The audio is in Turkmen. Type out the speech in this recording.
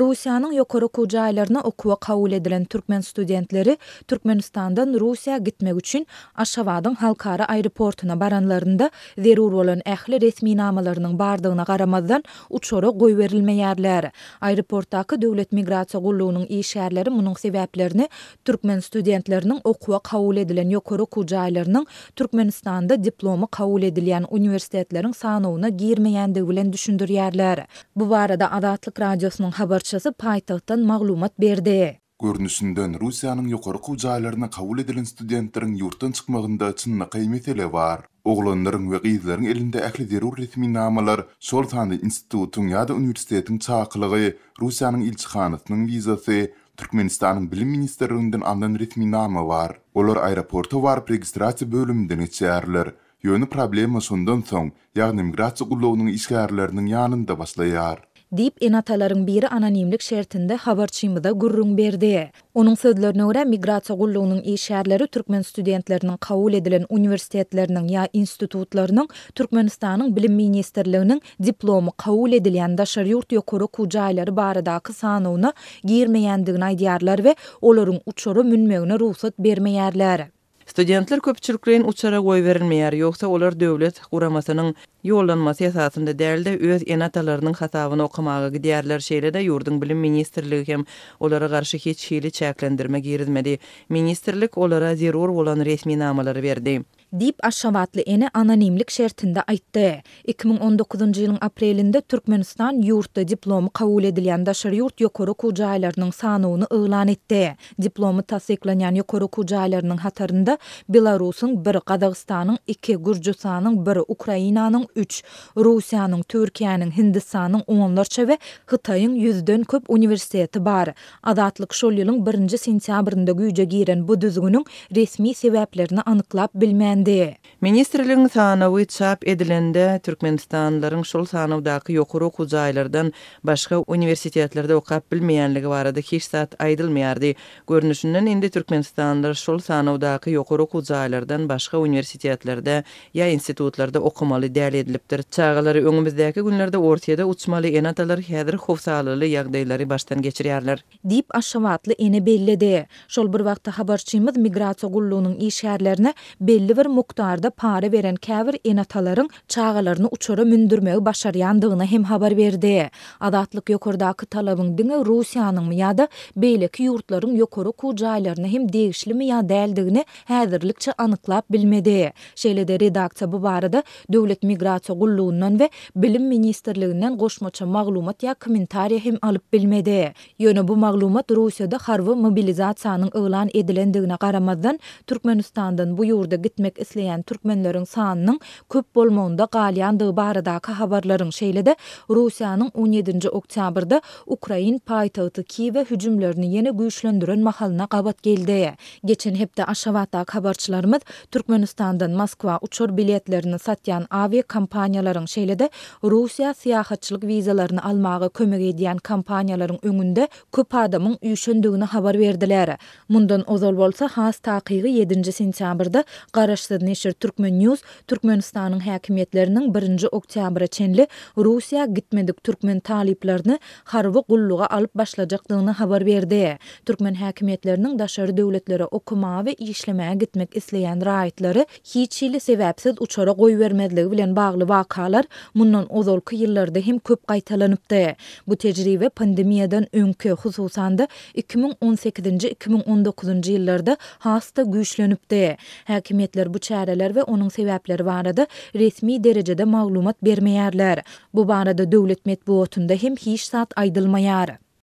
Rusiyanın yokoru kucaylarına okuwa kavul edilen Türkmen studentleri Türkmenistan'dan Rusiya gitmek üçün Aşavadın halkara aeroportuna baranlarında zerur olan ähli resmi namalarının bardığına qaramazdan uçora goy verilmeyerler. Aeroporttaki devlet migrasiya gulluğunun iyi munun sebeplerini Türkmen studentlerinin okuwa kavul edilen yokoru kucaylarının Türkmenistan'da diplomu kavul edilen universitetlerin sanoğuna girmeyen devlen düşündür Bu barada Adatlık Radyosu'nun haber patşası paytahtan maglumat berdi. Görnüsünden Rusiyanın yukarı kucaylarına kavul edilin studentların yurttan çıkmağında çınna qaymetele var. Oğlanların ve qizlerin elinde ähli zerur ritmi namalar, Soltani institutun ya da üniversitetin çaklıgı, Rusiyanın ilçihanatının vizası, Türkmenistan'ın bilim ministerlerinden andan ritmi var. Olar aeroporta var, pregistrasi bölümden etsiyarlar. Yönü problemi sondan son, yani migrasi gullu gullu gullu başlayar. dip enataların biri anonimlik şertinde da gurrun berdi. Onun sözlerine göre migrasiýa gullugynyň işgärleri türkmen studentleriniň kabul edilen universitetleriniň ýa institutlarynyň Türkmenistanyň bilim ministrliginiň diplomy kabul edilýän daşary ýurt ýokary kujaýlary baradaky sanawyna girmeýändigini aýdýarlar we olaryň uçury münmegine ruhsat bermeýärler. Studentler köpçürükrein uçara goy verilmeyar, yoksa olar dövlet kuramasının yollanması esasında derl de öz enatalarının hatavını okamağa gidiyarlar şeyle de yurdun bilim ministerliği hem olara karşı hiç hili çaklendirme girizmedi. Ministerlik olara zirur olan resmi namaları verdi. dip aşşavatly ene anonimlik şertinde aýtdy. 2019-njy ýylyň aprelinde Türkmenistan ýurtda diplom kabul edilýän daşary ýurt ýokary okuw jaýlarynyň sanawyny eglan etdi. Diplomy tassyklanýan ýokary okuw jaýlarynyň hatarynda Belarusyň 1, Gazagystanyň 2, Gürjistanyň 1, Ukrainanyň 3, Russiýanyň 4, Türkiýanyň, Hindistanyň 10-larça we Hitaýyň 100-den köp uniwersiteti bar. Adatlyk şol ýylyň 1-nji sentýabrynda güýje giren bu düzgünüň resmi sebäplerini anyklap bilmän de Ministerlik sanawy çap edilende Türkmenistanlaryň şol sanawdaky ýokury gujaýlardan başga uniwersitetlerde okap bilmeýänligi barada hiç zat aýdylmaýardy. Görnüşinden indi Türkmenistanlar şol sanawdaky ýokury gujaýlardan başga uniwersitetlerde ýa institutlarda okumaly däl edilipdir. Çağlary öňümizdäki günlerde Orsiýada uçmaly enatalar häzir howsalyly ýagdaýlary başdan geçirýärler. Dip aşawatly ene belledi. Şol bir wagtda habarçymyz migrasiýa gullugynyň iş şäherlerine belli bir mukdarda para veren käbir enataların çağalarını uçara mündürmeyi başaryandygyna hem habar berdi. Adatlyk ýokardaky talabyň diňe Russiýanyň ýa-da beýleki ýurtlaryň ýokary kujaýlaryny hem degişlimi ýa däldigini häzirlikçe anyklap bilmedi. Şeýlede redaksiýa bu barada döwlet migrasiýa gullugundan we bilim ministrliginden goşmaça maglumat ýa kommentariýa hem alyp bilmedi. Ýöne bu maglumat Russiýada harwy mobilizasiýanyň eglan edilendigine garamazdan Türkmenistandan bu yurda gitmek isleýän türk türkmenlerin sağının köp bolmagynda qalyandığı barada ka xabarların de Rusiyanın 17-ci oktabrda Ukrayn paytağıtı ki ve ýene yeni güyüşlöndürən mahalına qabat geldi. Geçen hepte aşavata qabarçılarımız Türkmenistan'dan Moskva uçur biletlerini satyan avi kampanyaların de Rusiya siyahatçılık vizalarını almağı kömek edýän kampanyaların öňünde köp adamın üyüşündüğünü habar berdiler. Mundan ozol bolsa has taqiyy 7-ci sentyabrda qarışdı neşir Türkmen News Türkmenistanyň hakimiyetlerinin 1-nji oktýabra çenli Russiýa gitmedik türkmen taliplerini harwy gulluga alyp başlajakdygyny habar berdi. Türkmen hakimiyetlerinin daşary döwletlere okuma we işlemäge gitmek isleýän raýatlary hiç hili sebäpsiz uçara goý bilen bagly wakalar mundan ozolki yıllarda hem köp gaýtalanypdy. Bu tejribe pandemiyadan önkü hususan da 2018-2019-njy ýyllarda hasta güýçlenipdi. Hakimiyetler bu çäreler we onun sebäpler barady resmi derejede maglumat bermeýärler bu barada döwlet metbuotunda hem hiç zat aydylmaýar